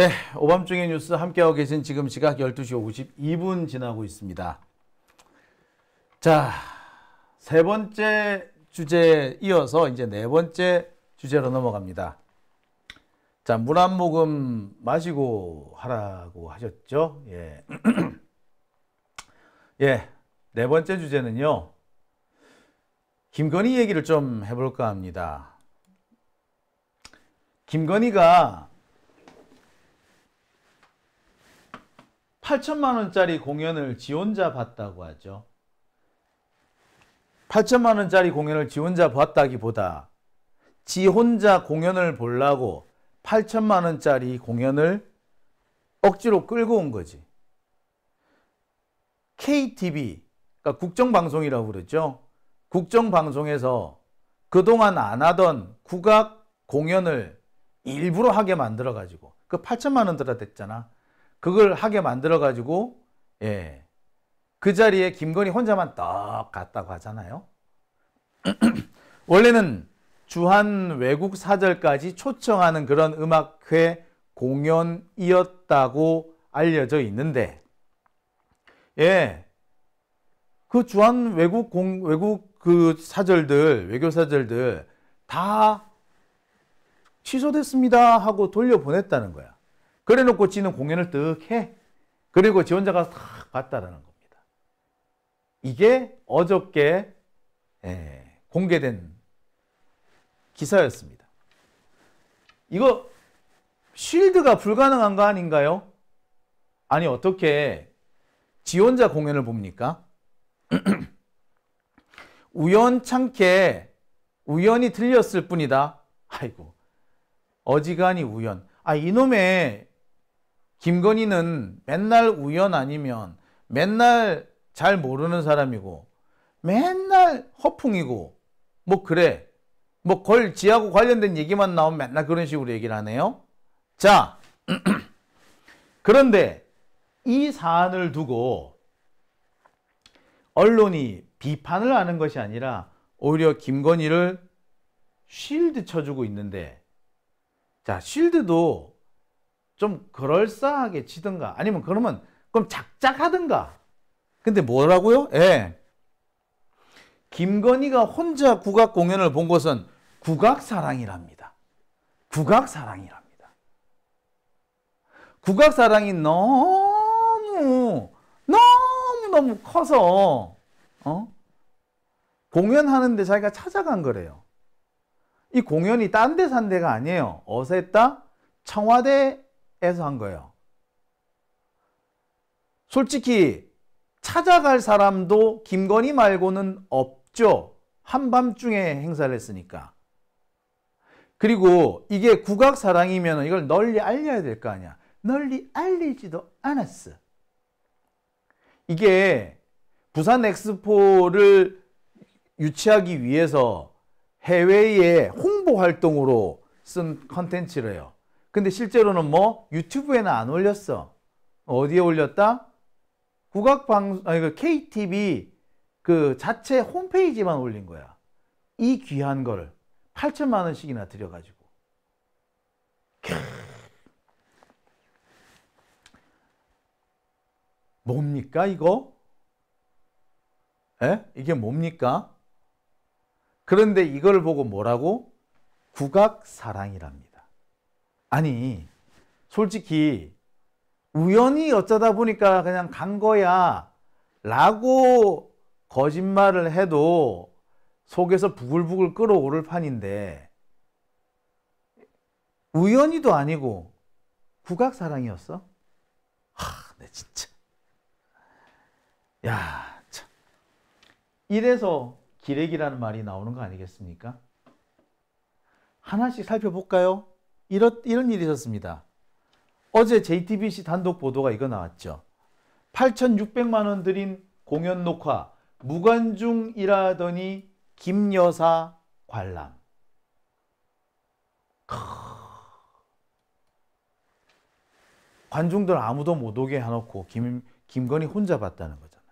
네, 오밤중의 뉴스 함께하고 계신 지금 시각 12시 52분 지나고 있습니다. 자, 세 번째 주제에 이어서 이제 네 번째 주제로 넘어갑니다. 자, 물 한 모금 마시고 하라고 하셨죠? 예. 예, 네 번째 주제는요. 김건희 얘기를 좀 해볼까 합니다. 김건희가 8천만 원짜리 공연을 지 혼자 봤다고 하죠. 8천만 원짜리 공연을 지 혼자 봤다기보다 지 혼자 공연을 보려고 8천만 원짜리 공연을 억지로 끌고 온 거지. KTV, 그러니까 국정방송이라고 그러죠. 국정방송에서 그동안 안 하던 국악 공연을 일부러 하게 만들어가지고 그 8천만 원 들어댔잖아. 그걸 하게 만들어가지고 예, 그 자리에 김건희 혼자만 떡 갔다고 하잖아요. 원래는 주한 외국 사절까지 초청하는 그런 음악회 공연이었다고 알려져 있는데 예, 그 주한 외국 공, 외국 그 사절들 외교 사절들 다 취소됐습니다 하고 돌려보냈다는 거야. 그래 놓고 지는 공연을 떡 해. 그리고 지 혼자 가서 탁 봤다라는 겁니다. 이게 어저께 예, 공개된 기사였습니다. 이거 쉴드가 불가능한 거 아닌가요? 아니 어떻게 지 혼자 공연을 봅니까? 우연찮게 우연히 들렸을 뿐이다. 아이고 어지간히 우연. 아 이놈의 김건희는 맨날 우연 아니면 맨날 잘 모르는 사람이고 맨날 허풍이고 뭐 그래 뭐 걸 지하고 관련된 얘기만 나오면 맨날 그런 식으로 얘기를 하네요. 자 그런데 이 사안을 두고 언론이 비판을 하는 것이 아니라 오히려 김건희를 쉴드 쳐주고 있는데 자 쉴드도 좀 그럴싸하게 치든가 아니면 그러면 그럼 작작하든가 근데 뭐라고요? 예. 김건희가 혼자 국악 공연을 본 것은 국악사랑이랍니다. 국악사랑이랍니다. 국악사랑이 너무 너무너무 커서 어? 공연하는데 자기가 찾아간 거래요. 이 공연이 딴 데 산 데가 아니에요. 어서 다 청와대 해서 한 거예요. 솔직히 찾아갈 사람도 김건희 말고는 없죠. 한밤중에 행사를 했으니까. 그리고 이게 국악사랑이면 이걸 널리 알려야 될 거 아니야. 널리 알리지도 않았어. 이게 부산 엑스포를 유치하기 위해서 해외의 홍보 활동으로 쓴 컨텐츠래요. 근데 실제로는 뭐 유튜브에는 안 올렸어. 어디에 올렸다? 국악방 아니 그 KTV 그 자체 홈페이지만 올린 거야. 이 귀한 거를 8천만 원씩이나 들여가지고. 뭡니까 이거? 에? 이게 뭡니까? 그런데 이걸 보고 뭐라고? 국악 사랑이랍니다. 아니 솔직히 우연히 어쩌다 보니까 그냥 간 거야 라고 거짓말을 해도 속에서 부글부글 끓어오를 판인데 우연히도 아니고 국악사랑이었어? 하, 내 네, 진짜. 야, 참. 이래서 기렉이라는 말이 나오는 거 아니겠습니까? 하나씩 살펴볼까요? 이런, 이런 일이 있었습니다. 어제 JTBC 단독 보도가 이거 나왔죠. 8,600만 원 들인 공연 녹화 무관중이라더니 김여사 관람. 크... 관중들 아무도 못 오게 해놓고 김, 김건희 혼자 봤다는 거잖아요.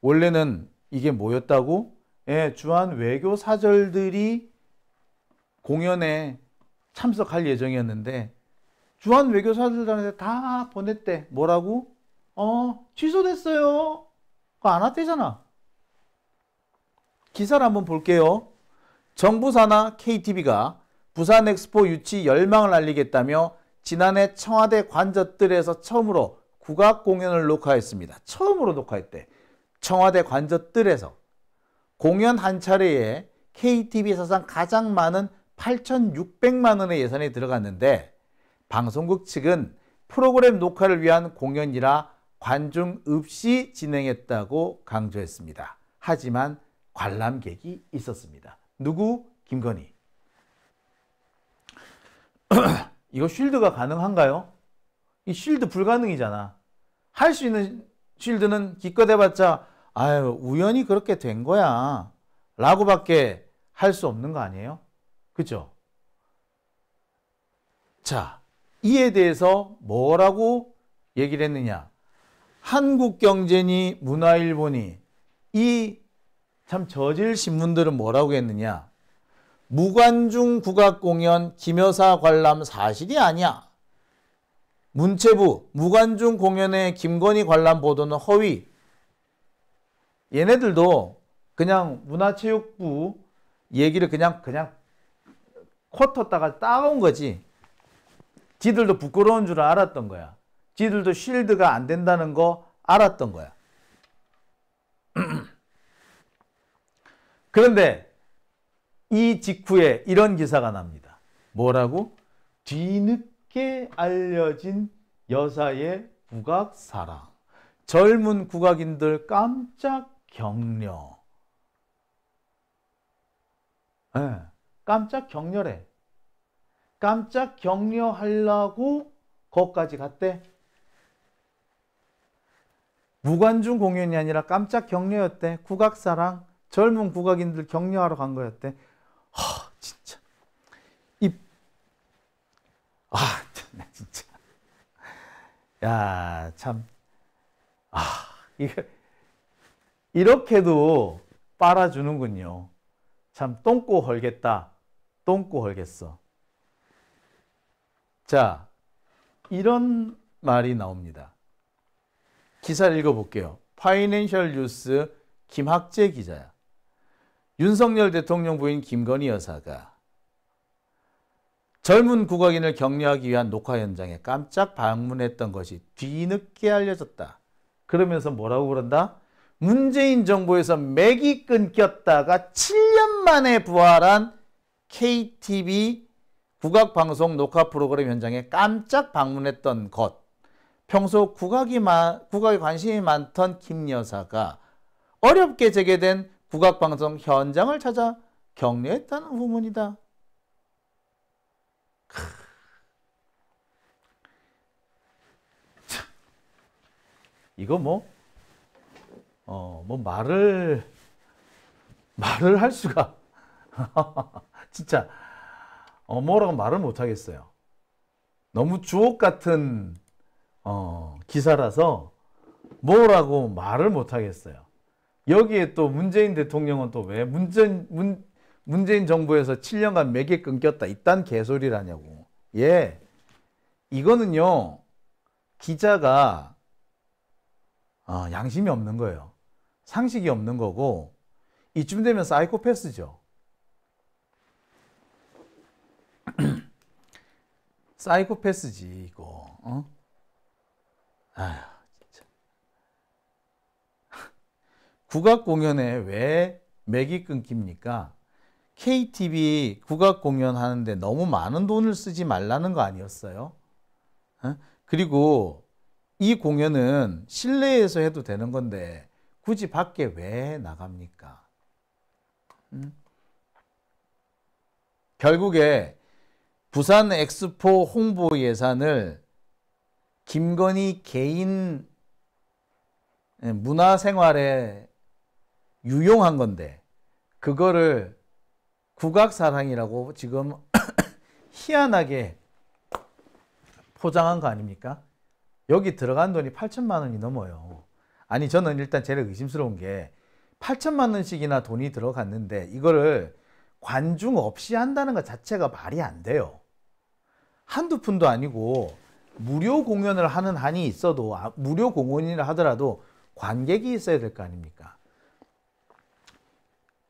원래는 이게 뭐였다고? 예, 주한 외교 사절들이 공연에 참석할 예정이었는데 주한 외교사들한테 다 보냈대. 뭐라고? 어, 취소됐어요. 그거 안 왔대잖아. 기사를 한번 볼게요. 정부사나 KTV가 부산 엑스포 유치 열망을 알리겠다며 지난해 청와대 관저뜰에서 처음으로 국악 공연을 녹화했습니다. 처음으로 녹화했대. 청와대 관저뜰에서 공연 한 차례에 KTV 사상 가장 많은 8,600만 원의 예산이 들어갔는데 방송국 측은 프로그램 녹화를 위한 공연이라 관중 없이 진행했다고 강조했습니다. 하지만 관람객이 있었습니다. 누구? 김건희. 이거 쉴드가 가능한가요? 이 쉴드 불가능이잖아. 할 수 있는 쉴드는 기껏 해봤자 아유 우연히 그렇게 된 거야 라고밖에 할 수 없는 거 아니에요? 그죠? 자, 이에 대해서 뭐라고 얘기를 했느냐? 한국경제니 문화일보니 이 참 저질 신문들은 뭐라고 했느냐? 무관중 국악공연 김여사 관람 사실이 아니야. 문체부 무관중 공연의 김건희 관람 보도는 허위. 얘네들도 그냥 문화체육부 얘기를 그냥 그냥 코텄다가 따온 거지. 지들도 부끄러운 줄 알았던 거야. 지들도 쉴드가 안 된다는 거 알았던 거야. 그런데 이 직후에 이런 기사가 납니다. 뭐라고? 뒤늦게 알려진 여사의 국악 사랑. 젊은 국악인들 깜짝 격려. 네. 깜짝 격려래. 깜짝 격려하려고 거기까지 갔대. 무관중 공연이 아니라 깜짝 격려였대. 국악사랑 젊은 국악인들 격려하러 간 거였대. 하, 진짜. 입. 아, 진짜. 야, 참. 아, 이게. 이렇게도 빨아주는군요. 참 똥꼬 헐겠다. 똥꼬 헐겠어. 자, 이런 말이 나옵니다. 기사를 읽어볼게요. 파이낸셜 뉴스 김학재 기자야. 윤석열 대통령 부인 김건희 여사가 젊은 국악인을 격려하기 위한 녹화 현장에 깜짝 방문했던 것이 뒤늦게 알려졌다. 그러면서 뭐라고 그런다? 문재인 정부에서 맥이 끊겼다가 7년 만에 부활한 KTV 국악방송 녹화 프로그램 현장에 깜짝 방문했던 것. 평소 국악이 마, 국악에 관심이 많던 김 여사가 어렵게 재개된 국악방송 현장을 찾아 격려했다는 후문이다. 참, 이거 뭐, 어, 뭐 말을, 말을 할 수가. 진짜 어, 뭐라고 말을 못하겠어요. 너무 주옥 같은 어, 기사라서 뭐라고 말을 못하겠어요. 여기에 또 문재인 대통령은 또 왜 문재인, 문, 문재인 정부에서 7년간 매이 끊겼다. 이딴 개소리라냐고. 예. 이거는요. 기자가 어, 양심이 없는 거예요. 상식이 없는 거고 이쯤 되면 사이코패스죠. 사이코패스지 이거. 어? 아휴 진짜. 국악 공연에 왜 맥이 끊깁니까? KTV 국악 공연 하는데 너무 많은 돈을 쓰지 말라는 거 아니었어요? 어? 그리고 이 공연은 실내에서 해도 되는 건데 굳이 밖에 왜 나갑니까? 음? 결국에 부산 엑스포 홍보 예산을 김건희 개인 예, 문화생활에 유용한 건데 그거를 국악사랑이라고 지금 희한하게 포장한 거 아닙니까? 여기 들어간 돈이 8천만 원이 넘어요. 아니 저는 일단 제일 의심스러운 게 8천만 원씩이나 돈이 들어갔는데 이거를 관중 없이 한다는 것 자체가 말이 안 돼요. 한두 푼도 아니고 무료 공연을 하는 한이 있어도 아, 무료 공연이라 하더라도 관객이 있어야 될 거 아닙니까?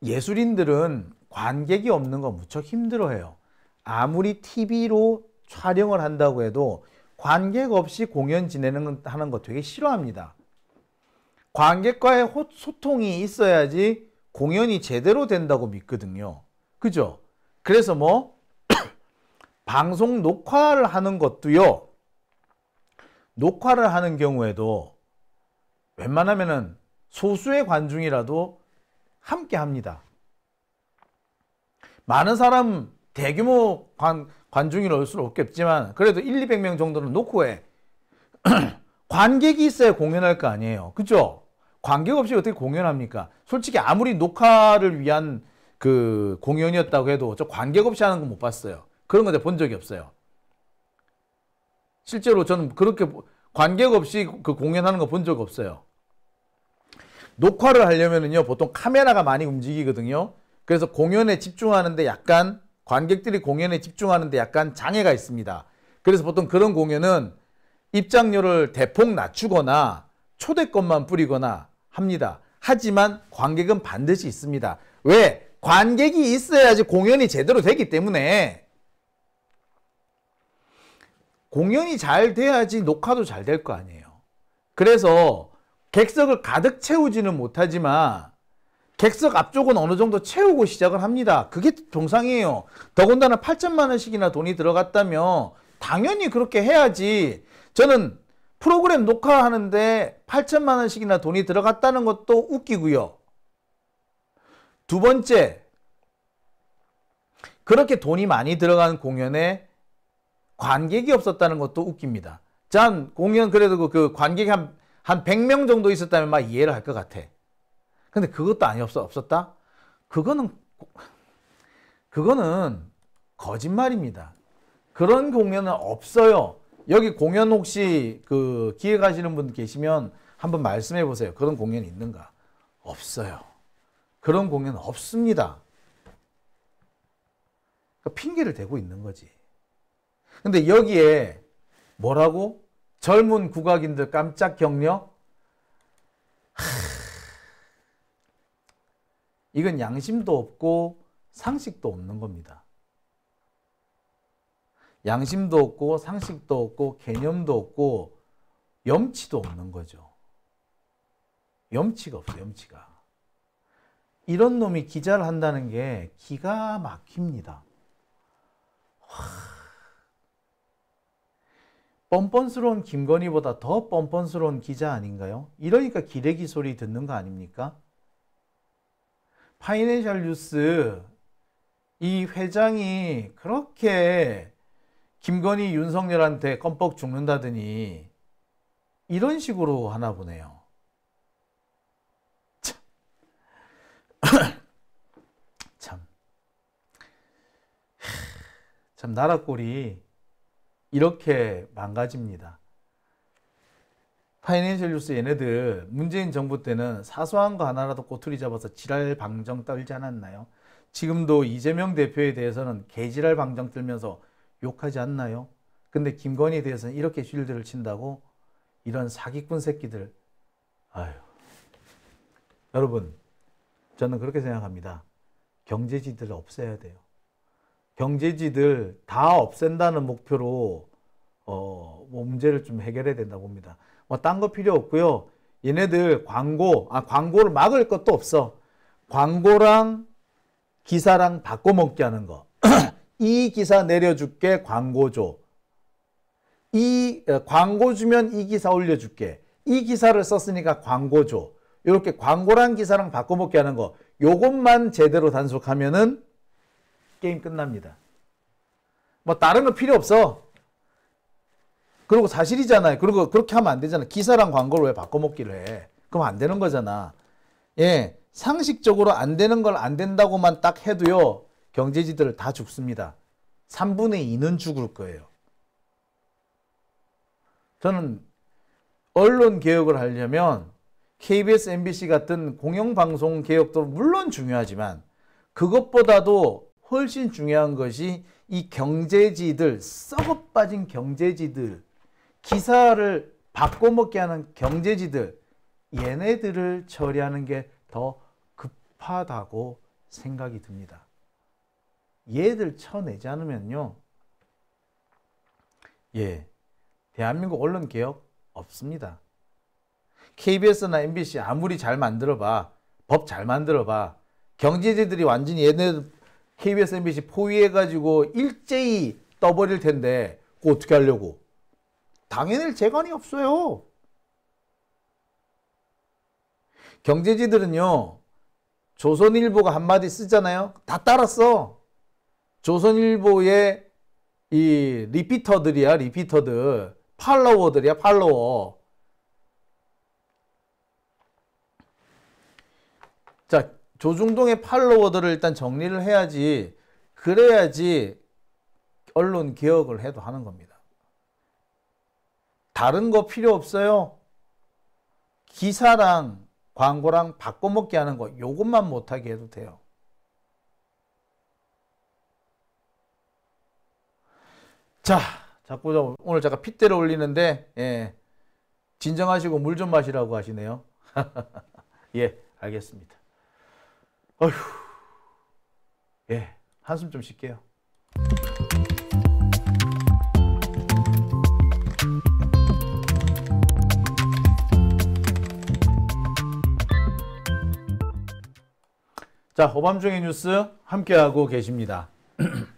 예술인들은 관객이 없는 거 무척 힘들어해요. 아무리 TV로 촬영을 한다고 해도 관객 없이 공연 진행하는 거 되게 싫어합니다. 관객과의 소통이 있어야지 공연이 제대로 된다고 믿거든요. 그죠? 그래서 뭐 방송 녹화를 하는 것도요. 녹화를 하는 경우에도 웬만하면은 소수의 관중이라도 함께 합니다. 많은 사람 대규모 관, 관중이 넣을 수는 없겠지만 그래도 1, 200명 정도는 놓고 해. 관객이 있어야 공연할 거 아니에요. 그죠? 관객 없이 어떻게 공연합니까? 솔직히 아무리 녹화를 위한 그 공연이었다고 해도 저 관객 없이 하는 건 못 봤어요. 그런 것데본 적이 없어요. 실제로 저는 그렇게 관객 없이 그 공연하는 거 본 적 없어요. 녹화를 하려면은요, 보통 카메라가 많이 움직이거든요. 그래서 공연에 집중하는데 약간, 관객들이 공연에 집중하는데 약간 장애가 있습니다. 그래서 보통 그런 공연은 입장료를 대폭 낮추거나 초대권만 뿌리거나 합니다. 하지만 관객은 반드시 있습니다. 왜? 관객이 있어야지 공연이 제대로 되기 때문에 공연이 잘 돼야지 녹화도 잘 될 거 아니에요. 그래서 객석을 가득 채우지는 못하지만 객석 앞쪽은 어느 정도 채우고 시작을 합니다. 그게 정상이에요. 더군다나 8천만 원씩이나 돈이 들어갔다며 당연히 그렇게 해야지 저는 프로그램 녹화하는데 8천만 원씩이나 돈이 들어갔다는 것도 웃기고요. 두 번째, 그렇게 돈이 많이 들어간 공연에 관객이 없었다는 것도 웃깁니다. 전 공연 그래도 그, 그 관객이 한, 한 100명 정도 있었다면 막 이해를 할 것 같아. 근데 그것도 아니었어. 없었다? 그거는, 그거는 거짓말입니다. 그런 공연은 없어요. 여기 공연 혹시 그 기획하시는 분 계시면 한번 말씀해 보세요. 그런 공연 있는가? 없어요. 그런 공연 없습니다. 그러니까 핑계를 대고 있는 거지. 근데 여기에 뭐라고? 젊은 국악인들 깜짝 격려? 이건 양심도 없고 상식도 없는 겁니다. 양심도 없고 상식도 없고 개념도 없고 염치도 없는 거죠. 염치가 없어 염치가. 이런 놈이 기자를 한다는 게 기가 막힙니다. 와... 뻔뻔스러운 김건희보다 더 뻔뻔스러운 기자 아닌가요? 이러니까 기레기 소리 듣는 거 아닙니까? 파이낸셜 뉴스 이 회장이 그렇게 김건희 윤석열한테 껌뻑 죽는다더니 이런 식으로 하나 보네요. 참. 참. 참 나라 꼴이 이렇게 망가집니다. 파이낸셜 뉴스 얘네들 문재인 정부 때는 사소한 거 하나라도 꼬투리 잡아서 지랄 방정 떨지 않았나요? 지금도 이재명 대표에 대해서는 개지랄 방정 떨면서 욕하지 않나요? 근데 김건희에 대해서는 이렇게 쉴드를 친다고? 이런 사기꾼 새끼들. 아유. 여러분, 저는 그렇게 생각합니다. 경제지들 없애야 돼요. 경제지들 다 없앤다는 목표로 어, 뭐 문제를 좀 해결해야 된다고 봅니다. 뭐 딴 거 필요 없고요. 얘네들 광고, 아 광고를 막을 것도 없어. 광고랑 기사랑 바꿔먹기 하는 거. 이 기사 내려줄게 광고 줘. 이 광고 주면 이 기사 올려줄게. 이 기사를 썼으니까 광고 줘. 이렇게 광고랑 기사랑 바꿔먹기 하는 거. 요것만 제대로 단속하면은 게임 끝납니다. 뭐 다른 거 필요 없어. 그리고 사실이잖아요. 그리고 그렇게 하면 안 되잖아. 기사랑 광고를 왜 바꿔먹기를 해? 그럼 안 되는 거잖아. 예. 상식적으로 안 되는 걸 안 된다고만 딱 해도요. 경제지들 다 죽습니다. 3분의 2는 죽을 거예요. 저는 언론 개혁을 하려면 KBS, MBC 같은 공영방송 개혁도 물론 중요하지만 그것보다도 훨씬 중요한 것이 이 경제지들, 썩어 빠진 경제지들, 기사를 바꿔먹게 하는 경제지들, 얘네들을 처리하는 게 더 급하다고 생각이 듭니다. 얘들 쳐내지 않으면요. 예. 대한민국 언론 개혁 없습니다. KBS나 MBC 아무리 잘 만들어봐, 법 잘 만들어봐, 경제지들이 완전히 얘네들 KBS, MBC 포위해가지고 일제히 떠버릴 텐데 그 어떻게 하려고? 당해낼 재간이 없어요. 경제지들은요. 조선일보가 한마디 쓰잖아요. 다 따랐어. 조선일보의 이 리피터들이야 리피터들. 팔로워들이야 팔로워. 자 조중동의 팔로워들을 일단 정리를 해야지 그래야지 언론 개혁을 해도 하는 겁니다. 다른 거 필요 없어요. 기사랑 광고랑 바꿔먹기 하는 거 요것만 못하게 해도 돼요. 자, 자꾸 오늘 제가 핏대를 올리는데 예, 진정하시고 물 좀 마시라고 하시네요. 예, 알겠습니다. 어휴. 예, 한숨 좀 쉴게요. 자, 호밤중의 뉴스 함께하고 계십니다.